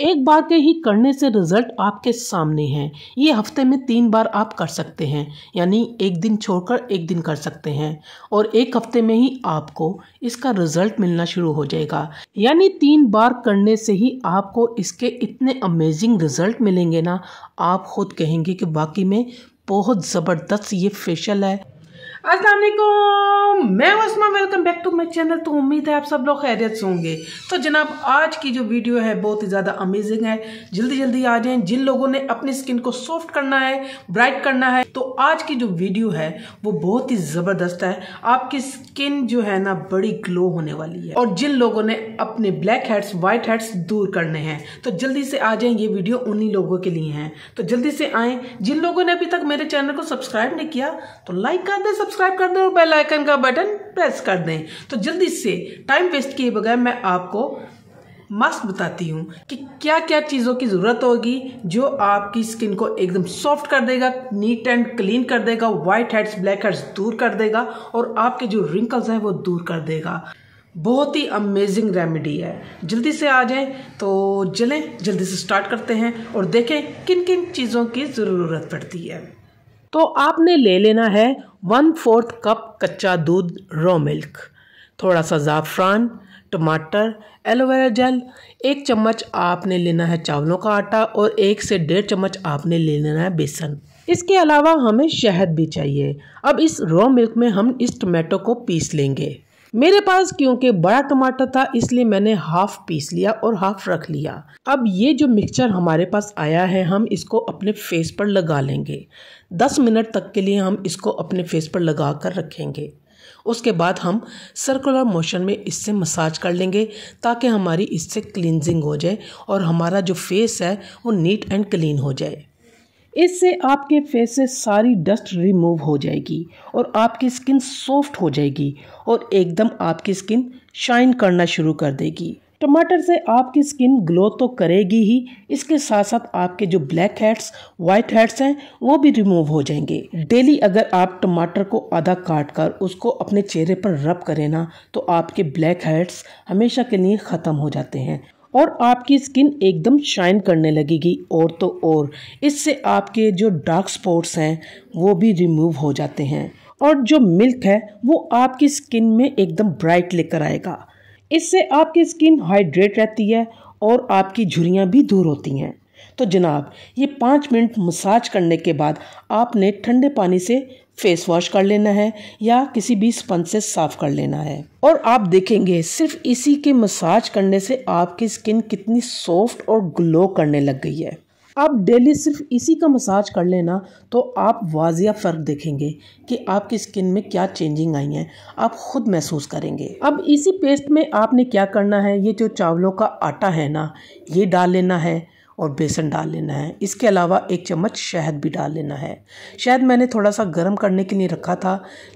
एक बार के ही करने से रिज़ल्ट आपके सामने हैं ये हफ्ते में तीन बार आप कर सकते हैं यानी एक दिन छोड़कर एक दिन कर सकते हैं और एक हफ्ते में ही आपको इसका रिज़ल्ट मिलना शुरू हो जाएगा यानी तीन बार करने से ही आपको इसके इतने अमेजिंग रिज़ल्ट मिलेंगे ना आप खुद कहेंगे कि बाकी में बहुत ज़बरदस्त ये फेशियल है असलकुम मैं वसमा welcome back to my channel तो उम्मीद है आप सब लोग खैरियत से होंगे तो जनाब आज की जो वीडियो है बहुत ही ज़्यादा अमेजिंग है जल्दी जल्दी आ जाएं जिन लोगों ने अपनी स्किन को सॉफ्ट करना है ब्राइट करना है तो आज की जो वीडियो है वो बहुत ही ज़बरदस्त है आपकी स्किन जो है ना बड़ी ग्लो होने वाली है और जिन लोगों ने अपने ब्लैक हेड्स व्हाइट हेड्स दूर करने हैं तो जल्दी से आ जाए ये वीडियो उन्हीं लोगों के लिए है तो जल्दी से आए जिन लोगों ने अभी तक मेरे चैनल को सब्सक्राइब नहीं किया तो लाइक कर दें सब्सक्राइब कर दें और बेलाइकन का बटन बटन प्रेस कर दें तो जल्दी से टाइम वेस्ट किए बगैर मैं आपको मस्त बताती हूँ कि क्या क्या चीज़ों की ज़रूरत होगी जो आपकी स्किन को एकदम सॉफ्ट कर देगा नीट एंड क्लीन कर देगा वाइट हेड्स ब्लैक हेड्स दूर कर देगा और आपके जो रिंकल्स हैं वो दूर कर देगा बहुत ही अमेजिंग रेमेडी है जल्दी से आ जाएं तो जलें जल्दी से स्टार्ट करते हैं और देखें किन किन चीज़ों की ज़रूरत पड़ती है तो आपने ले लेना है वन फोर्थ कप कच्चा दूध रॉ मिल्क थोड़ा सा ज़ाफ़रान टमाटर एलोवेरा जेल एक चम्मच आपने लेना है चावलों का आटा और एक से डेढ़ चम्मच आपने ले लेना है बेसन इसके अलावा हमें शहद भी चाहिए अब इस रॉ मिल्क में हम इस टमाटो को पीस लेंगे मेरे पास क्योंकि बड़ा टमाटर था इसलिए मैंने हाफ पीस लिया और हाफ रख लिया अब ये जो मिक्सचर हमारे पास आया है हम इसको अपने फेस पर लगा लेंगे दस मिनट तक के लिए हम इसको अपने फेस पर लगा कर रखेंगे उसके बाद हम सर्कुलर मोशन में इससे मसाज कर लेंगे ताकि हमारी इससे क्लिनजिंग हो जाए और हमारा जो फेस है वो नीट एंड क्लीन हो जाए इससे आपके फेस से सारी डस्ट रिमूव हो जाएगी और आपकी स्किन सॉफ्ट हो जाएगी और एकदम आपकी स्किन शाइन करना शुरू कर देगी टमाटर से आपकी स्किन ग्लो तो करेगी ही इसके साथ साथ आपके जो ब्लैक हेड्स व्हाइट हेड्स हैं वो भी रिमूव हो जाएंगे डेली अगर आप टमाटर को आधा काट कर उसको अपने चेहरे पर रब करें ना तो आपके ब्लैक हेड्स हमेशा के लिए ख़त्म हो जाते हैं और आपकी स्किन एकदम शाइन करने लगेगी और तो और इससे आपके जो डार्क स्पॉट्स हैं वो भी रिमूव हो जाते हैं और जो मिल्क है वो आपकी स्किन में एकदम ब्राइट लेकर आएगा इससे आपकी स्किन हाइड्रेट रहती है और आपकी झुरियाँ भी दूर होती हैं तो जनाब ये पाँच मिनट मसाज करने के बाद आपने ठंडे पानी से फेस वॉश कर लेना है या किसी भी स्पंज से साफ कर लेना है और आप देखेंगे सिर्फ इसी के मसाज करने से आपकी स्किन कितनी सॉफ्ट और ग्लो करने लग गई है आप डेली सिर्फ इसी का मसाज कर लेना तो आप वाजिया फ़र्क देखेंगे कि आपकी स्किन में क्या चेंजिंग आई है आप ख़ुद महसूस करेंगे अब इसी पेस्ट में आपने क्या करना है ये जो चावलों का आटा है ना ये डाल लेना है और बेसन डाल लेना है इसके अलावा एक चम्मच शहद भी डाल लेना है शहद मैंने थोड़ा सा गर्म करने के लिए रखा था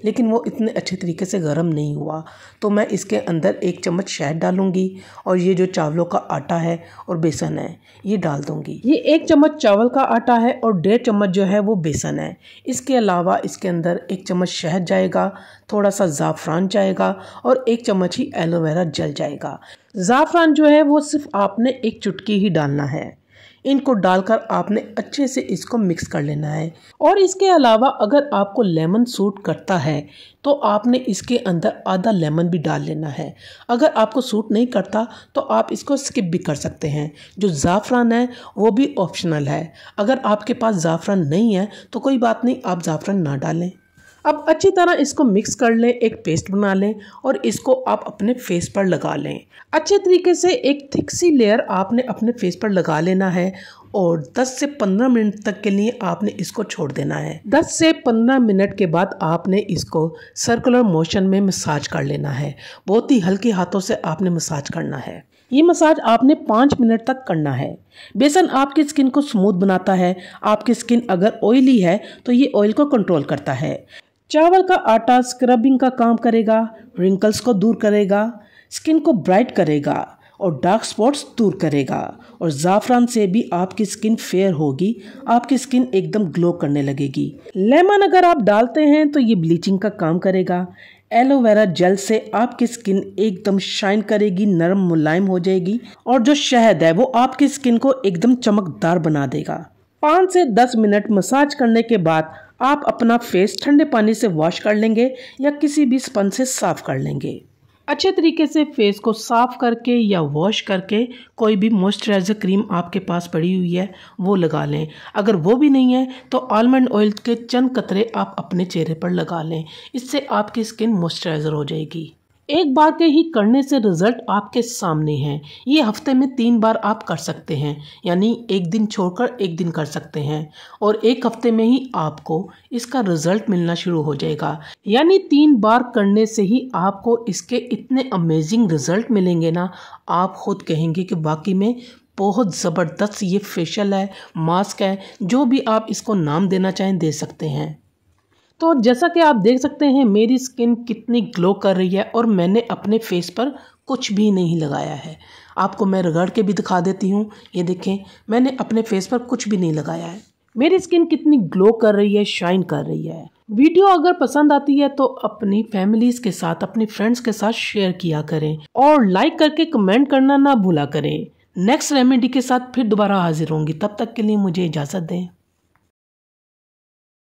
लेकिन वो इतने अच्छे तरीके से गर्म नहीं हुआ तो मैं इसके अंदर एक चम्मच शहद डालूंगी और ये जो चावलों का आटा है और बेसन है ये डाल दूंगी ये एक चम्मच चावल का आटा है और डेढ़ चम्मच जो है वो बेसन है इसके अलावा इसके अंदर एक चम्मच शहद जाएगा थोड़ा सा ज़ाफ़रान जाएगा और एक चम्मच ही एलोवेरा जल जाएगा ज़ाफ़रान जो है वो सिर्फ आपने एक चुटकी ही डालना है इनको डालकर आपने अच्छे से इसको मिक्स कर लेना है और इसके अलावा अगर आपको लेमन सूट करता है तो आपने इसके अंदर आधा लेमन भी डाल लेना है अगर आपको सूट नहीं करता तो आप इसको स्किप भी कर सकते हैं जो ज़ाफ़रान है वो भी ऑप्शनल है अगर आपके पास ज़ाफ़रान नहीं है तो कोई बात नहीं आप ज़ाफ़रान ना डालें अब अच्छी तरह इसको मिक्स कर लें एक पेस्ट बना लें और इसको आप अपने फेस पर लगा लें अच्छे तरीके से एक थिक सी लेयर आपने अपने फेस पर लगा लेना है और 10 से 15 मिनट तक के लिए आपने इसको छोड़ देना है 10 से 15 मिनट के बाद आपने इसको सर्कुलर मोशन में मसाज कर लेना है बहुत ही हल्के हाथों से आपने मसाज करना है ये मसाज आपने पाँच मिनट तक करना है बेसन आपकी स्किन को स्मूथ बनाता है आपकी स्किन अगर ऑयली है तो ये ऑयल को कंट्रोल करता है चावल का आटा स्क्रबिंग का काम करेगा रिंकल्स को दूर करेगा स्किन को ब्राइट करेगा और डार्क स्पॉट्स दूर करेगा और ज़ाफ़रान से भी आपकी स्किन फेयर होगी आपकी स्किन एकदम ग्लो करने लगेगी लेमन अगर आप डालते हैं तो ये ब्लीचिंग का काम करेगा एलोवेरा जेल से आपकी स्किन एकदम शाइन करेगी नरम मुलायम हो जाएगी और जो शहद है वो आपकी स्किन को एकदम चमकदार बना देगा पाँच से दस मिनट मसाज करने के बाद आप अपना फेस ठंडे पानी से वॉश कर लेंगे या किसी भी स्पन से साफ़ कर लेंगे अच्छे तरीके से फेस को साफ़ करके या वॉश करके कोई भी मॉइस्चराइज़र क्रीम आपके पास पड़ी हुई है वो लगा लें अगर वो भी नहीं है तो आलमंड ऑयल के चंद कतरे आप अपने चेहरे पर लगा लें इससे आपकी स्किन मॉइस्चराइज़र हो जाएगी एक बार के ही करने से रिजल्ट आपके सामने हैं ये हफ्ते में तीन बार आप कर सकते हैं यानी एक दिन छोड़कर एक दिन कर सकते हैं और एक हफ्ते में ही आपको इसका रिजल्ट मिलना शुरू हो जाएगा यानी तीन बार करने से ही आपको इसके इतने अमेजिंग रिजल्ट मिलेंगे ना आप खुद कहेंगे कि बाकी में बहुत ज़बरदस्त ये फेशियल है मास्क है जो भी आप इसको नाम देना चाहें दे सकते हैं तो जैसा कि आप देख सकते हैं मेरी स्किन कितनी ग्लो कर रही है और मैंने अपने फेस पर कुछ भी नहीं लगाया है आपको मैं रगड़ के भी दिखा देती हूँ ये देखें मैंने अपने फेस पर कुछ भी नहीं लगाया है मेरी स्किन कितनी ग्लो कर रही है शाइन कर रही है वीडियो अगर पसंद आती है तो अपनी फैमिलीज के साथ अपनी फ्रेंड्स के साथ शेयर किया करें और लाइक करके कमेंट करना ना भूला करें नेक्स्ट रेमेडी के साथ फिर दोबारा हाजिर होंगी तब तक के लिए मुझे इजाज़त दें